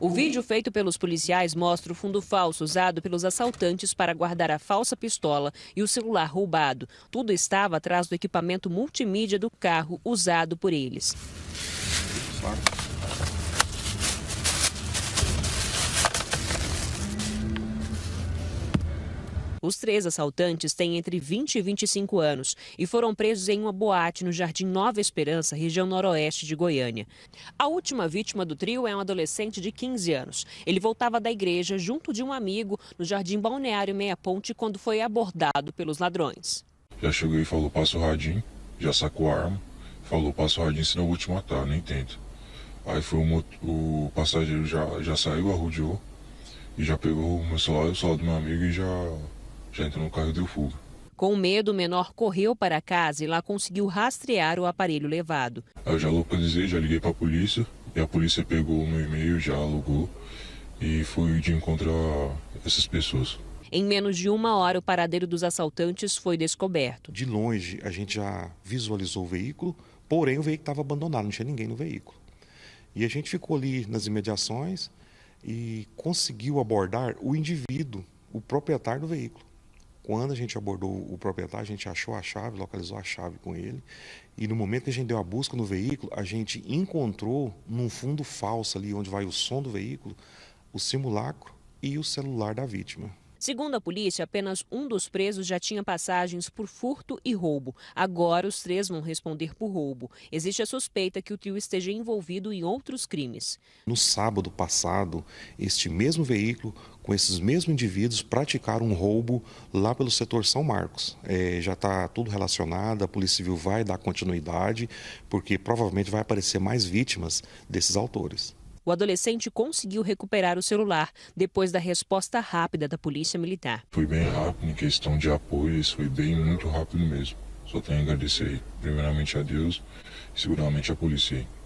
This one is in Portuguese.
O vídeo feito pelos policiais mostra o fundo falso usado pelos assaltantes para guardar a falsa pistola e o celular roubado. Tudo estava atrás do equipamento multimídia do carro usado por eles. Os três assaltantes têm entre 20 e 25 anos e foram presos em uma boate no Jardim Nova Esperança, região noroeste de Goiânia. A última vítima do trio é um adolescente de 15 anos. Ele voltava da igreja junto de um amigo no Jardim Balneário Meia Ponte quando foi abordado pelos ladrões. Já chegou e falou, passa o radinho, já sacou a arma, falou, passa o radinho, senão eu vou te matar, nem tenta. Aí foi um, o passageiro já, já saiu, arrodeou e já pegou o meu celular o celular do meu amigo e já já entrou no carro e deu fuga. Com medo, o menor correu para casa e lá conseguiu rastrear o aparelho levado. Aí eu já localizei, já liguei para a polícia e a polícia pegou meu e-mail, já alugou e foi de encontrar essas pessoas. Em menos de uma hora, o paradeiro dos assaltantes foi descoberto. De longe, a gente já visualizou o veículo, porém o veículo estava abandonado, não tinha ninguém no veículo. E a gente ficou ali nas imediações e conseguiu abordar o indivíduo, o proprietário do veículo. Quando a gente abordou o proprietário, a gente achou a chave, localizou a chave com ele. E no momento que a gente deu a busca no veículo, a gente encontrou num fundo falso ali, onde vai o som do veículo, o simulacro e o celular da vítima. Segundo a polícia, apenas um dos presos já tinha passagens por furto e roubo. Agora os três vão responder por roubo. Existe a suspeita que o trio esteja envolvido em outros crimes. No sábado passado, este mesmo veículo com esses mesmos indivíduos praticaram um roubo lá pelo setor São Marcos. É, já está tudo relacionado, a Polícia Civil vai dar continuidade, porque provavelmente vai aparecer mais vítimas desses autores o adolescente conseguiu recuperar o celular depois da resposta rápida da Polícia Militar. Foi bem rápido em questão de apoio, isso foi bem muito rápido mesmo. Só tenho a agradecer primeiramente a Deus e seguramente a polícia.